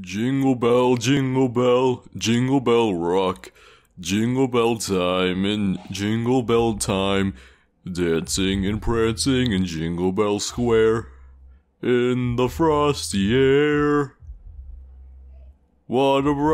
Jingle bell, jingle bell, jingle bell rock. Jingle bell time and jingle bell time. Dancing and prancing in Jingle Bell Square. In the frosty air. What a